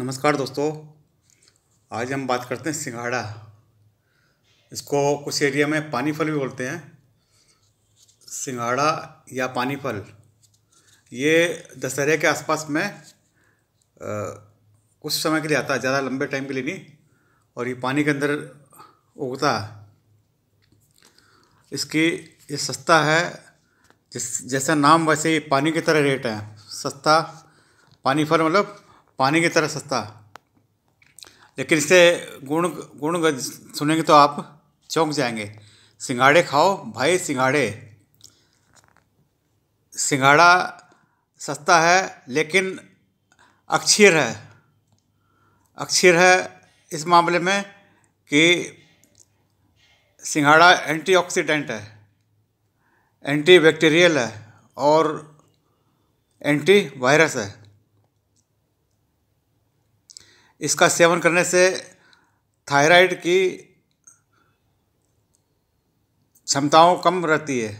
नमस्कार दोस्तों आज हम बात करते हैं सिंघाड़ा इसको कुछ एरिया में पानी फल भी बोलते हैं सिंघाड़ा या पानी फल ये दशहरे के आसपास में आ, कुछ समय के लिए आता है ज़्यादा लंबे टाइम के लिए नहीं और ये पानी के अंदर उगता है इसकी ये सस्ता है जिस जैसा नाम वैसे ही पानी की तरह रेट है सस्ता पानी फल मतलब पानी की तरह सस्ता लेकिन इससे गुण गुण सुनेंगे तो आप चौंक जाएंगे सिंगाड़े खाओ भाई सिंगाड़े सिंगाड़ा सस्ता है लेकिन अक्षीर है अक्षीर है इस मामले में कि सिंघाड़ा एंटीऑक्सीडेंट है एंटी बैक्टीरियल है और एंटी वायरस है इसका सेवन करने से थायराइड की क्षमताओं कम रहती है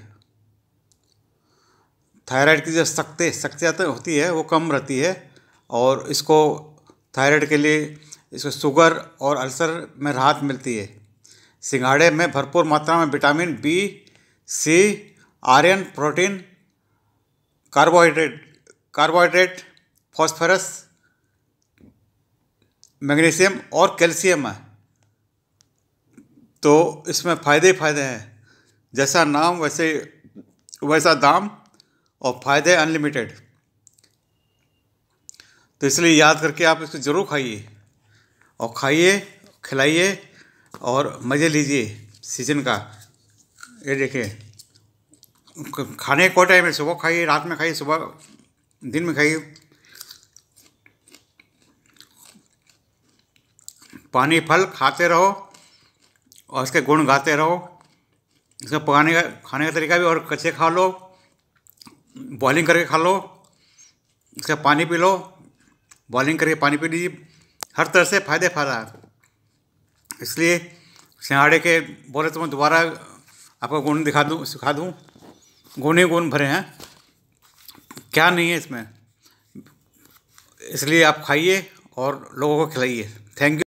थायराइड की जो शक्ति शक्तियाँ होती है वो कम रहती है और इसको थायराइड के लिए इसको शुगर और अल्सर में राहत मिलती है सिंघाड़े में भरपूर मात्रा में vitamin B C iron protein carbohydrate carbohydrate phosphorus magnesium और कैल्शियम है तो इसमें फ़ायदे ही फ़ायदे हैं जैसा नाम वैसे वैसा दाम और फ़ायदे अनलिमिटेड तो इसलिए याद करके आप इसको ज़रूर खाइए और खाइए खिलाइए और मज़े लीजिए सीजन का ये देखिए खाने को टाइम है सुबह खाइए रात में खाइए सुबह दिन में खाइए पानी फल खाते रहो और इसके गुण गाते रहो इसको पकाने का खाने का तरीका भी और कच्चे खा लो बॉइलिंग करके खा लो इसका पानी पी लो बॉइलिंग करके पानी पी लीजिए हर तरह से फ़ायदे फ़ायदा है इसलिए सिंगाड़े के बोले तो मैं दोबारा आपको गुण दिखा दूँ सिखा दूँ गुण ही गुण भरे हैं क्या नहीं है इसमें इसलिए आप खाइए और लोगों को खिलाइए थैंक यू